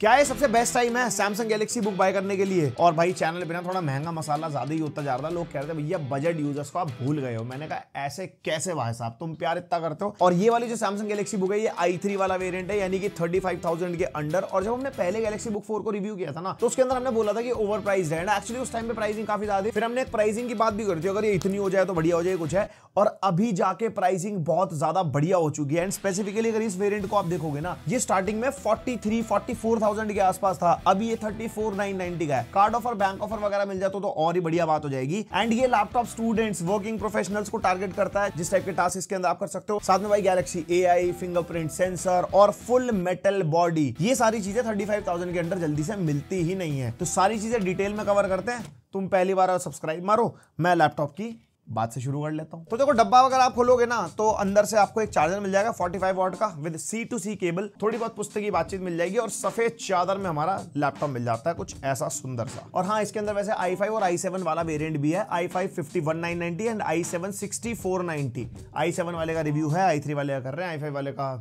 क्या ये सबसे बेस्ट टाइम है सैमसंग गैलेक्सी बुक बाय करने के लिए और भाई चैनल बिना थोड़ा महंगा मसाला ज्यादा ही होता जा रहा था लोग कह रहे थे भैया बजट यूजर्स को आप भूल गए हो मैंने कहा ऐसे कैसे वाह साहब तुम प्यार इतना करते हो और ये वाली जो सैमसंग गैलेक्सी बुक है ये आई थ्री वाला वेरियंट है यानी कि थर्टी फाइव थाउजेंड के अंडर और जब हमने पहले गैलेक्सी बुक फोर को रिव्यू किया था ना तो उसके अंदर हमने बोला था कि ओवर प्राइस है एक्चुअली उस टाइम पर प्राइसिंग काफी ज्यादा फिर हमने प्राइसिंग की बात भी करती है अगर ये इतनी हो जाए तो बढ़िया हो जाए कुछ है और अभी जाके प्राइसिंग बहुत ज्यादा बढ़िया हो चुकी है एंड स्पेसिफिकली अगर इस वेरियंट को आप देखोगे ना ये स्टार्टिंग में forty three forty four thousand के आसपास था अभी ये थर्टी फोर नाइन नाइनटी का है कार्ड ऑफर बैंक ऑफर वगैरह मिल जाता तो, तो, और ही बढ़िया बात हो जाएगी एंड ये लैपटॉप स्टूडेंट्स वर्किंग प्रोफेशनल्स को टारगेट करता है जिस टाइप के टास्क इसके अंदर आप कर सकते हो साथ में भाई गैलेक्सी ए फिंगरप्रिंट सेंसर और फुल मेटल बॉडी ये सारी चीजें थर्टी के अंदर जल्दी से मिलती ही नहीं है तो सारी चीजें डिटेल में कवर करते हैं तुम पहली बार सब्सक्राइब मारो मैं लैपटॉप की बात से शुरू कर लेता हूँ तो देखो डब्बा अगर आप खोलोगे ना तो अंदर से आपको एक चार्जर मिल जाएगा 45 फाइव वॉट का with C to C cable थोड़ी बहुत पुस्तकी बातचीत मिल जाएगी और सफेद चादर में हमारा लैपटॉप मिल जाता है कुछ ऐसा सुंदर सा और हाँ इसके अंदर वैसे आई फाइव और आई सेवन वाला वेरियंट भी है i five fifty one nine ninety and i seven sixty four i seven वाले का रिव्यू है आई थ्री वाले का कर रहे हैं आई फाइव वाले का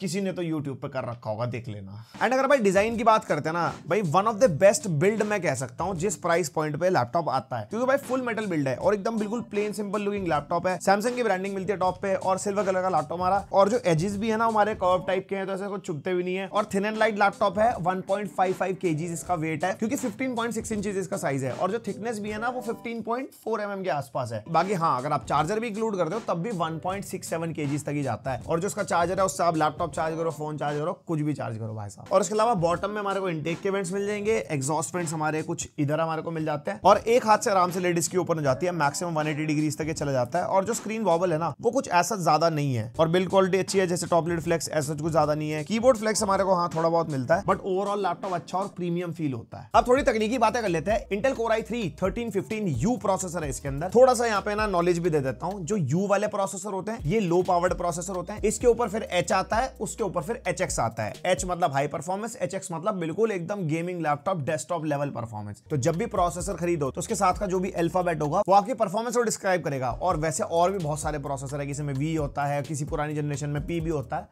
किसी ने तो यूट्यूब पे कर रखा होगा देख लेना एंड अगर भाई डिजाइन की बात करते हैं ना भाई one of the best build मैं कह सकता हूँ जिस प्राइस पॉइंट पे लैपटॉप आता है क्योंकि भाई फुल मेटल बिल्ड है और एकदम बिल्कुल प्लेन सिंपल लुकिंग लैपटॉप है सैमसंग की ब्रांडिंग मिलती है टॉप पे और सिल्वर कलर का लैपटॉप हमारा और जो एजेस भी है ना हमारे कर्व टाइप के हैं तो ऐसे कुछ चुपते भी नहीं है और थिन एंड लाइट लैपटॉप है वन पॉइंट इसका वेट है क्योंकि फिफ्टीन पॉइंट इसका साइज है और जो थिकनेस भी है ना वो फिफ्टीन पॉइंट mm के आसपास है बाकी हाँ अगर आप चार्जर भी इंक्लूड करते हो तब भी वन पॉइंट तक ही जाता है और जो उसका चार्जर है उससे आप लैपटॉप लैपटॉप चार्ज करो फोन चार्ज करो कुछ भी चार्ज करो भाई साहब और इसके अलावा बॉटम में हमारे को इंटेक के वेंट्स मिल जाएंगे एग्जॉस्ट वेंट्स हमारे कुछ इधर हमारे को मिल जाते हैं और एक हाथ से आराम से लेडीज की ओपन हो जाती है मैक्सिमम वन एटी डिग्रीज तक चला जाता है और जो स्क्रीन वॉबल है ना वो कुछ ऐसा ज्यादा नहीं है और बिल्ड क्वालिटी अच्छी है जैसे टॉपलेट फ्लेक्स ऐसा कुछ ज्यादा नहीं है कीबोर्ड फ्लेक्स हमारे को हाँ थोड़ा बहुत मिलता है बट ओवरऑल लैपटॉप अच्छा और प्रीमियम फील होता है अब थोड़ी तकनीकी बातें कर लेते हैं Intel Core i three thirteen fifteen U processor है इसके अंदर थोड़ा सा यहाँ पे ना नॉलेज भी दे देता हूँ जो यू वाले प्रोसेसर होते हैं ये लो पावर्ड प्रोसेसर होते हैं इसके ऊपर फिर एच आता है उसके ऊपर फिर एच आता है एच मतलब हाई परफॉर्मेंस एच मतलब बिल्कुल एकदम gaming laptop desktop level performance तो जब भी प्रोसेसर खरीदो तो उसके साथ का जो भी अल्फाबेट होगा वो आपकी परफॉर्मेंस को डिस्क्राइब करेगा और वैसे और भी बहुत सारे प्रोसेसर है किसी में वी होता है किसी पुरानी जनरेशन में पी भी होता है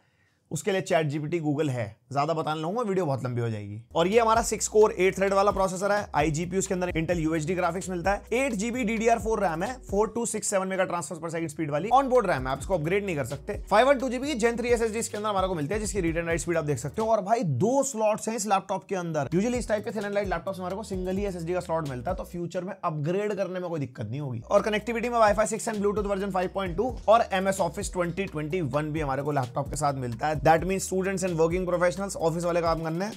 उसके लिए चैट जीपीटी गूगल है ज्यादा बताने लगूंगा वीडियो बहुत लंबी हो जाएगी और ये हमारा सिक्स कोर एट थ्रेड वाला प्रोसेसर है आईजीपी उसके अंदर इंटेल यूएचडी ग्राफिक्स मिलता है eight GB R four RAM है four two six seven mega transfer per second speed वाली ऑन बोर्ड रैम है आप इसको अपग्रेड नहीं कर सकते five one two GB gen three S S इसके अंदर हमारा को मिलता है जिसकी रिटर्न राइट स्पीड आप देख सकते हो और भाई दो स्लॉट्स हैं इस लैपटॉप के अंदर यूजली इस टाइप के लाइट लैपटॉप हमारे को सिंगल ही एसएसडी का स्लॉट मिलता है तो फ्यूचर में अपग्रेड करने में कोई दिक्कत नहीं होगी और कनेक्टिविटी में wifi six and Bluetooth version five point two और M S office twenty twenty one भी हमारे को लैपटॉप के साथ मिलता है that mean students and working professionals office वाले काम करने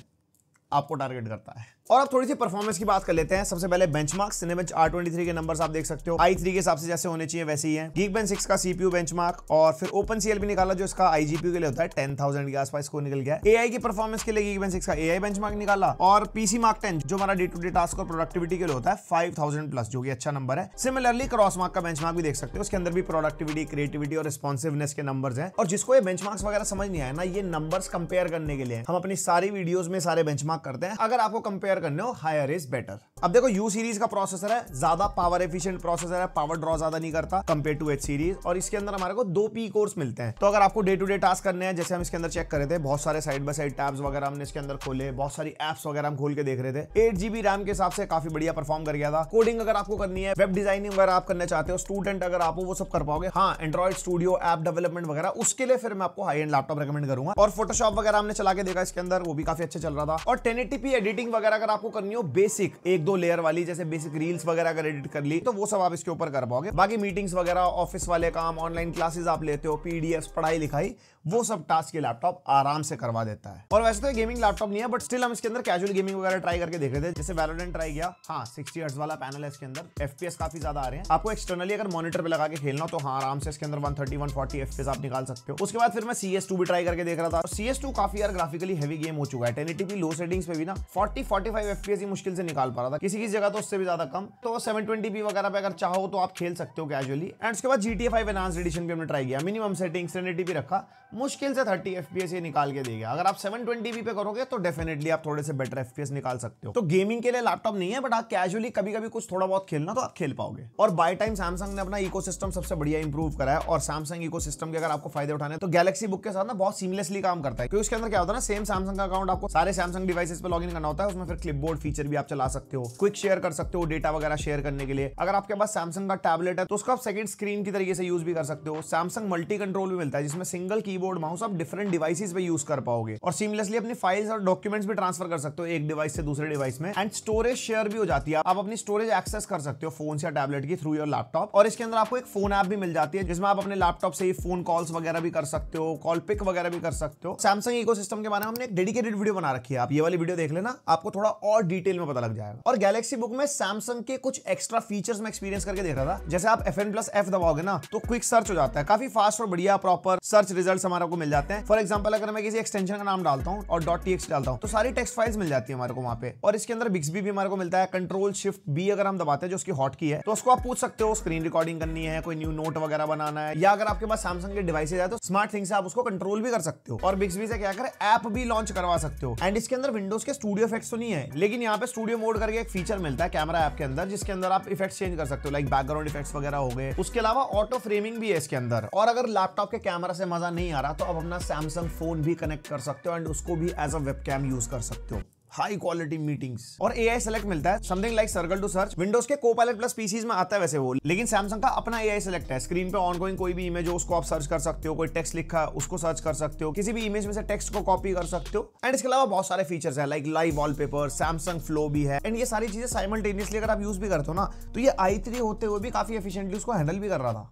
आपको टारगेट करता है और अब थोड़ी सी परफॉर्मेंस की बात कर लेते हैं सबसे पहले benchmark Cinebench R twenty three के नंबर आप देख सकते हो आई थ्री के हिसाब से जैसे होने चाहिए वैसे ही है गीक बेन सिक्स का सीपीयू बेंचमार्क और फिर ओपन सीएल भी निकाला जो इसका आईजीपीयू के लिए होता है टेन थाउजेंड के आसपास को निकल गया ए आई की परफॉर्मेंस के लिए गीक बेन सिक्स का बेंच बेंचमार्क निकाला और पीसी मार्क टेन जो हमारा डे टू डे टास्क और प्रोडक्टिविटी के लिए होता है फाइव थाउजेंड प्लस जो की अच्छा नंबर है सिमिलरली क्रॉस मार्क का बेंचमार्क भी देख सकते हो उसके अंदर भी प्रोडक्टिविटी क्रिएटिविटी और रिस्पॉन्सिवनेस के नंबर है और जिसको ये बेंचमार्क्स वगैरह समझ नहीं आया ना ये नंबर कंपेयर करने के लिए हम अपनी सारी वीडियो में सारे मार्क करते हैं अगर आपको कंपेयर करने हो हायर इज बेटर अब देखो यू सीरीज का प्रोसेसर है ज्यादा पावर एफिशियंट प्रोसेसर है पावर ड्रॉ ज्यादा नहीं करता कंपेयर टू एच सीरीज और इसके अंदर हमारे को दो पी कोर्स मिलते हैं तो अगर आपको डे टू डे टास्क करने हैं जैसे हम इसके अंदर चेक कर रहे थे बहुत सारे साइड बाई साइड टैब्स वगैरह हमने इसके अंदर खोले बहुत सारी एप्स वगैरह हम खोल के देख रहे थे एट जीबी रैम के हिसाब से काफी बढ़िया परफॉर्म कर गया था कोडिंग अगर आपको करनी है वेब डिजाइनिंग वगैरह आप करना चाहते हो स्टूडेंट अगर आप वो सब कर पाओगे हाँ एंड्रॉइड स्टूडियो एप डेवलपमेंट वगैरह उसके लिए फिर मैं आपको हाई एंड लैपटॉप रिकमेंड करूंगा और फोटोशॉप वगैरह हमने चला के देखा इसके अंदर वो भी काफी अच्छा चल रहा था और टेन एटीपी एडिटिंग वगैरह अगर आपको करनी हो बेसिक एक दो लेयर वाली जैसे बेसिक रील्स वगैरह अगर एडिट कर ली तो वो सब आप इसके ऊपर कर पाओगे बाकी मीटिंग्स वगैरह ऑफिस वाले काम ऑनलाइन क्लासेस आप लेते हो पीडीएफ पढ़ाई लिखाई वो सब टास्क ये लैपटॉप आराम से करवा देता है और वैसे तो गेमिंग लैपटॉप नहीं है बट स्टिल हम इसके अंदर कैजुअल गेमिंग वगैरह ट्राई करके देख रहे थे जैसे वैलोडेंट ट्राई किया हाँ सिक्सटी हर्ट्स वाला पैनल है इसके अंदर एफपीएस काफी ज्यादा आ रहे हैं आपको एक्सटर्नली अगर मॉनिटर पर लगा के खेलना तो हाँ आराम से इसके अंदर वन थर्टी एफपीएस आप निकाल सकते हो उसके बाद फिर मैं सी भी ट्राई करके देख रहा था सीएस काफी यार ग्राफिकली हैवी गेम हो चुका है टेन लो सेटिंग्स पे भी ना फोर्टी फोर्टी फाइव एफ ही मुश्किल से निकाल पा रहा था किसी की जगह तो उससे भी ज्यादा कम तो सेवन ट्वेंटी वगैरह पे अगर चाहो तो आप खेल सकते हो कैजुअली एंड उसके बाद G T five enhance edition भी हमने ट्राई किया मिनिमम सेटिंग सेनेटी भी रखा मुश्किल से थर्टी एफ ये निकाल के देगा अगर आप सेवन ट्वेंटी पे करोगे तो डेफिनेटली आप थोड़े से बेटर एफ निकाल सकते हो तो गेमिंग के लिए लैपटॉप नहीं है बट आप कैजुअली कभी कभी कुछ थोड़ा बहुत खेलना तो आप खेल पाओगे और बाय टाइम सैमसंग ने अपना इको सबसे बढ़िया इंप्रूव करा है और सैमसंग इको के अगर आपको फायदे उठाने तो गैलेक्सी बुक के साथ ना बहुत सीमलेसली काम करता है क्योंकि उसके अंदर क्या होता है ना सेम सैमसंग का अकाउंट आपको सारे सैमसंग डिवाइसेस पर लॉग करना होता है उसमें फिर क्लिपबोर्ड फीचर भी आप चला सकते हो क्विक शेयर कर सकते हो डेटा वगैरह शेयर करने के लिए अगर आपके पास सैमसंग का टैबलेट है तो उसको आप सेकंड स्क्रीन की तरीके से यूज भी कर सकते हो सैमसंग मल्टी कंट्रोल भी मिलता है जिसमें सिंगल कीबोर्ड माउस आप डिफरेंट डिवाइसिस पे यूज कर पाओगे और सीमलेसली अपनी फाइल्स और डॉक्यूमेंट्स भी ट्रांसफर कर सकते हो एक डिवाइस से दूसरे डिवाइस में एंड स्टोरेज शेयर भी हो जाती है आप अपनी स्टोरेज एक्सेस कर सकते हो फोन या टैबलेट की थ्रू योर लैपटॉप और इसके अंदर आपको एक फोन ऐप भी मिल जाती है जिसमें आप अपने लैपटॉप से फोन कॉल्स वगैरह भी कर सकते हो कॉल पिक वगैरह भी कर सकते हो सैमसंग इको के बारे में हमने एक डेडिकेटेड वीडियो बना रखी है आप ये वाली वीडियो देख लेना आपको थोड़ा और डिटेल में पता लग जाएगा और गैलेक्सी बुक में सैमसंग के कुछ एक्स्ट्रा फीचर्स में एक्सपीरियंस करके देखा था जैसे आप एफ एन प्लस एफ दबाओगे ना तो क्विक सर्च हो जाता है काफी फास्ट और बढ़िया प्रॉपर सर्च रिजल्ट हमारे को मिल जाते हैं फॉर एग्जाम्पल अगर मैं किसी एक्सटेंशन का नाम डालता हूँ और डॉट टी डालता हूँ तो सारी टेक्स फाइल्स मिल जाती है हमारे को वहाँ पे और इसके अंदर बिक्सबी भी हमारे को मिलता है कंट्रोल शिफ्ट बी अगर हम दबाते हैं जो उसकी हॉट की है तो उसको आप पूछ सकते हो स्क्रीन रिकॉर्डिंग करनी है कोई न्यू नोट वगैरह बनाना है या अगर आपके पास सैमसंग के डिवाइस है तो स्मार्ट थिंग से आप उसको कंट्रोल भी कर सकते हो और बिक्सबी से क्या कर ऐप भी लॉन्च करवा सकते हो एंड इसके अंदर विंडोज के स्टूडियो इफेक्ट्स तो नहीं है हैं लेकिन यहाँ पे स्टूडियो मोड करके एक फीचर मिलता है कैमरा ऐप के अंदर जिसके अंदर आप इफेक्ट चेंज कर सकते हो लाइक बैकग्राउंड इफेक्ट्स वगैरह हो गए उसके अलावा ऑटो फ्रेमिंग भी है इसके अंदर और अगर लैपटॉप के कैमरा से मजा नहीं आ रहा तो आप अपना सैमसंग फोन भी कनेक्ट कर सकते हो एंड उसको भी एज अ वेब यूज कर सकते हो हाई क्वालिटी मीटिंग्स और ए आई सेलेक्ट मिलता है something like circle to search Windows के को प्लस पीसीज में आता है वैसे वो लेकिन सैमसंग का अपना ए आई सेलेक्ट है स्क्रीन पे ऑन गोइंग कोई भी इमेज हो उसको आप सर्च कर सकते हो कोई टेक्स्ट लिखा उसको सर्च कर सकते हो किसी भी इमेज में से टेक्स्ट को कॉपी कर सकते हो एंड इसके अलावा बहुत सारे फीचर्स है like live wallpaper Samsung Flow भी है एंड ये सारी चीजें साइमल्टेनियसली अगर आप यूज भी करते हो ना तो ये आई होते हुए भी काफी एफिशियंटली उसको हैंडल भी कर रहा था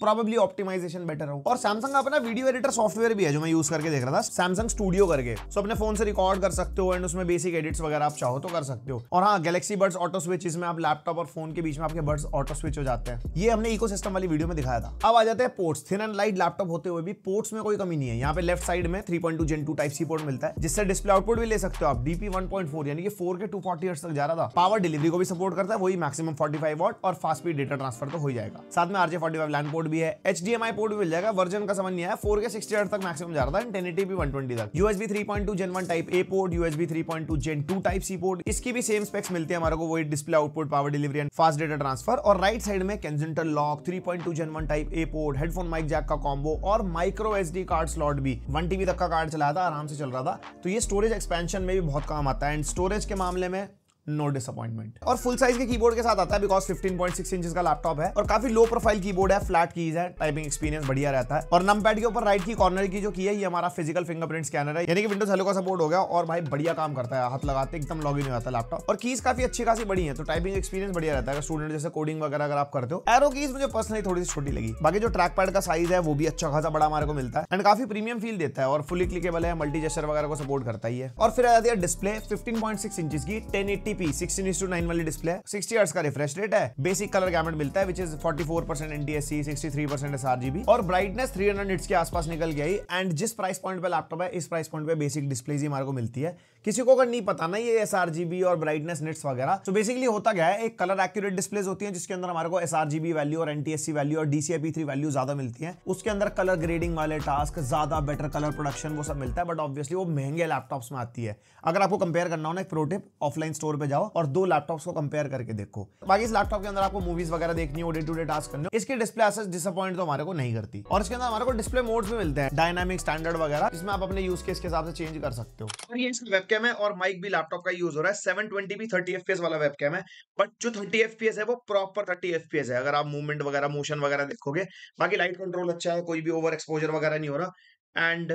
प्रॉबेबली ऑप्टिमाइजेशन बेटर हो और सैमसंग अपना वीडियो एडिटर सॉफ्टवेयर भी है जो मैं यूज करके देख रहा था सैमसंग स्टूडियो करके सो अपने फोन से रिकॉर्ड कर सकते हो एंड उसमें बेसिक एडिट्स वगैरह आप चाहो तो कर सकते हो और हाँ गैलेक्सी बर्ड्स ऑटो स्विच इसमें आप लैपटॉप और फोन के बीच में आपके बर्ड्स ऑटो स्विच हो जाते हैं ये हमने इको वाली वीडियो में दिखाया था अब आ जाते हैं ports thin and light laptop होते हुए भी पोर्ट्स में कोई कमी नहीं है यहाँ पे लेफ्ट साइड में three point two gen two type C port मिलता है जिससे डिस्प्ले आउटपुट भी ले सकते हो आप डीपी वन पॉइंट फोर यानी कि फोर के टू फोर्टी तक जा रहा था पावर डिलीवरी को भी सपोर्ट करता है वही मैक्सिमम फोर्टी फाइव वॉट और फास्ट स्पीड डेटा ट्रांसफर तो हो जाएगा साथ में RJ forty five LAN port port भी है एच पोर्ट भी मिल जाएगा वर्जन का समझ नहीं आया फोर के सिक्सटी तक मैक्सिमम जा रहा था टेन भी वन ट्वेंटी तक USB three point two gen one type A port USB three point two gen two type C port इसकी भी सेम स्पेक्स मिलती है हमारे को वही display output power delivery and fast data transfer और राइट साइड में Kensington lock three point two gen one type A port headphone mic jack का कॉम्बो और माइक्रो एस कार्ड स्लॉट भी वन टीबी तक का कार्ड चला था आराम से चल रहा था तो ये स्टोरेज एक्सपेंशन में भी बहुत काम आता है एंड स्टोरेज के मामले में नो डिसअपॉइंटमेंट और फुल साइज के कीबोर्ड के साथ आता है बिकॉज 15.6 इंच का लैपटॉप है और काफी लो प्रोफाइल कीबोर्ड है फ्लैट कीज है टाइपिंग एक्सपीरियंस बढ़िया रहता है और नम पैड के ऊपर राइट की कॉर्नर की जो की है ये हमारा फिजिकल फिंगरप्रिंट स्कैनर है यानी कि विंडोज हेलो का सपोर्ट हो गया और भाई बढ़िया काम करता है हाथ लगाते एकदम लॉग इन होता है लैपटॉप और कीज काफी अच्छी खासी बड़ी है तो टाइपिंग एक्सपीरियंस बढ़िया रहता है स्टूडेंट जैसे कोडिंग वगैरह अगर आप करते हो एरो कीज मुझे पर्सनली थोड़ी सी छोटी लगी बाकी जो ट्रैक पैड का साइज है वो भी अच्छा खासा बड़ा हमारे को मिलता है एंड काफी प्रीमियम फील देता है और फुली क्लिकेबल है मल्टी जेस्टर वगैरह को सपोर्ट करता ही है और फिर आ जाती है डिस्प्ले 15.6 इंचेस की एट्टी 1080p 16:9 वाली डिस्प्ले 60 हर्ट्ज का रिफ्रेश रेट है बेसिक कलर गैमेट मिलता है विच इज 44% NTSC 63% sRGB और ब्राइटनेस 300 निट्स के आसपास निकल गई एंड जिस प्राइस पॉइंट पे लैपटॉप है इस प्राइस पॉइंट पे बेसिक डिस्प्ले ही हमारे को मिलती है किसी को अगर नहीं पता ना ये एस और ब्राइटनेस नेट्स वगैरह तो बेसिकली होता क्या है एक कलर एक्यूरेट डिस्प्लेस होती है जिसके अंदर हमारे को एस वैल्यू और एनटीएससी वैल्यू और डीसीएपी थ्री वैल्यू ज्यादा मिलती है उसके अंदर कलर ग्रेडिंग वाले टास्क ज्यादा बेटर कलर प्रोडक्शन वो सब मिलता है बट ऑब्वियसली वो महंगे लैपटॉप्स में आती है अगर आपको कंपेयर करना हो ना एक प्रोटिप ऑफलाइन स्टोर पर जाओ और दो लैपटॉप्स को कंपेयर करके देखो बाकी इस लैपटॉप के अंदर आपको मूवीज वगैरह देखनी हो डे टू डे टास्क करने इसके इसकी डिस्प्ले एसेस डिसअपॉइंट तो हमारे को नहीं करती और इसके अंदर हमारे को डिस्प्ले मोड्स भी मिलते हैं डायनामिक स्टैंडर्ड वगैरह जिसमें आप अपने यूज केस के हिसाब से चेंज कर सकते हो और ये वेबकैम है और माइक भी लैपटॉप का यूज हो रहा है सेवन ट्वेंटी भी थर्टी एफपीएस वाला वेबकैम है बट जो थर्टी एफपीएस है वो प्रॉपर थर्टी एफपीएस है अगर आप मूवमेंट वगैरह मोशन वगैरह देखोगे बाकी लाइट कंट्रोल अच्छा है कोई भी ओवर एक्सपोजर वगैरह नहीं हो रहा एंड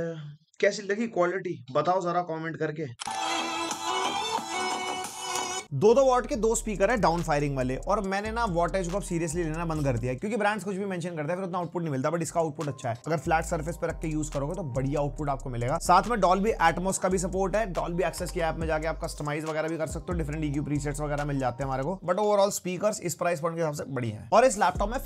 कैसी लगी क्वालिटी बताओ जरा कॉमेंट करके दो दो वॉट के दो स्पीकर है डाउन फायरिंग वाले और मैंने ना वॉटेज को सीरियसली लेना बंद कर दिया क्योंकि ब्रांड्स कुछ भी मेंशन करते हैं फिर उतना आउटपुट नहीं मिलता बट इसका आउटपुट अच्छा है अगर फ्लैट सर्फेस पर रख के यूज करोगे तो बढ़िया आउटपुट आपको मिलेगा साथ में भी एटमोस का भी सपोर्ट है भी एक्सेस की ऐप में जाके आप कस्टमाइज वगैरह भी कर सकते हो डिफरेंट ईक्यू प्रीसेट्स वगैरह मिल जाते हैं हमारे को बट ओवरऑल स्पीकर इस प्राइस पॉइंट के हिसाब से बड़ी है और इस लैपटॉप में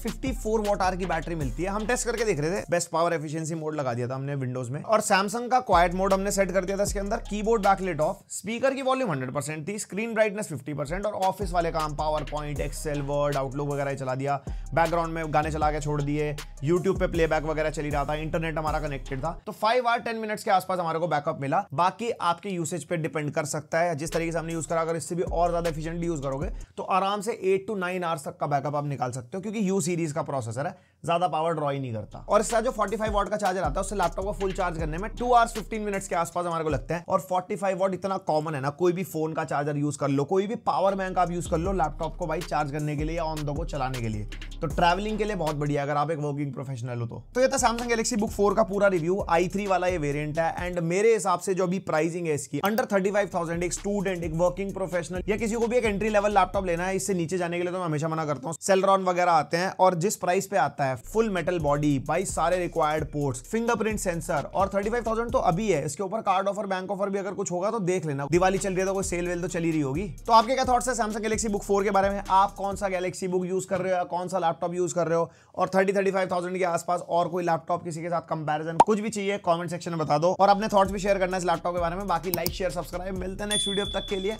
फोर वॉट आर की बैटरी मिलती है हम टेस्ट करके देख रहे थे बेस्ट पावर एफिशियंसी मोड लगा दिया था हमने विंडोज में और सैमसंग का क्वाइट मोड हमने सेट कर दिया था इसके अंदर कीबोर्ड बैकलेट ऑफ स्पीकर की वॉल्यूम हंड्रेड थी स्क्रीन ब्राइटनेस फिफ्टी परसेंट और ऑफिस वाले काम PowerPoint Excel Word Outlook वगैरह चला दिया बैकग्राउंड में गाने चला के छोड़ दिए यूट्यूब पे प्लेबैक वगैरह चली रहा था इंटरनेट हमारा कनेक्टेड था तो फाइव आर टेन मिनट्स के आसपास हमारे को बैकअप मिला बाकी आपके यूसेज पे डिपेंड कर सकता है जिस तरीके से हमने यूज करा अगर इससे भी और ज्यादा एफिशिएंटली यूज करोगे तो आराम से एट टू नाइन आवर्स तक का बैकअप आप निकाल सकते हो क्योंकि यू सीरीज का प्रोसेसर है ज्यादा पावर ड्रॉ ही नहीं करता और इसका जो 45 वॉट का चार्जर आता है उससे लैपटॉप को फुल चार्ज करने में टू आवर्स 15 मिनट्स के आसपास हमारे को लगता है और 45 वॉट इतना कॉमन है ना कोई भी फोन का चार्जर यूज कर लो कोई कोई भी पावर बैंक आप यूज़ कर लो लैपटॉप को भाई चार्ज करने के लिए या ऑन दो को चलाने के लिए तो ट्रैवलिंग के लिए बहुत बढ़िया अगर आप एक वर्किंग प्रोफेशनल हो तो तो ये था सैमसंग गैलेक्सी बुक फोर का पूरा रिव्यू आई थ्री वाला ये वेरिएंट है एंड मेरे हिसाब से जो अभी प्राइसिंग है इसकी अंडर थर्टी फाइव थाउजेंड एक स्टूडेंट एक वर्किंग प्रोफेशनल या किसी को भी एक एंट्री लेवल लैपटॉप लेना है इससे नीचे जाने के लिए तो मैं हमेशा मना करता हूँ सेलरॉन वगैरह आते हैं और जिस प्राइस पे आता है फुल मेटल बॉडी बाई सारे रिक्वायर्ड पोर्ट्स फिंगरप्रिंट सेंसर और थर्टी तो अभी है इसके ऊपर कार्ड ऑफर बैंक ऑफर भी अगर कुछ होगा तो देख लेना दिवाली चल रही है तो कोई सेल वेल तो चली रही होगी तो आपके क्या थॉट्स है सैमसंग गैलेक्सी बुक फोर के बारे में आप कौन सा गैलेक्सी बुक यूज कर रहे हो कौन सा लैपटॉप यूज कर रहे हो और थर्टी थर्टी फाइव थाउजेंड के आसपास और कोई लैपटॉप किसी के साथ कंपेरिजन कुछ भी चाहिए कॉमेंट सेक्शन में बता दो और अपने थॉट्स भी शेयर करना इस लैपटॉप के बारे में बाकी लाइक शेयर सब्सक्राइब मिलते हैं नेक्स्ट वीडियो तक के लिए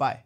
बाय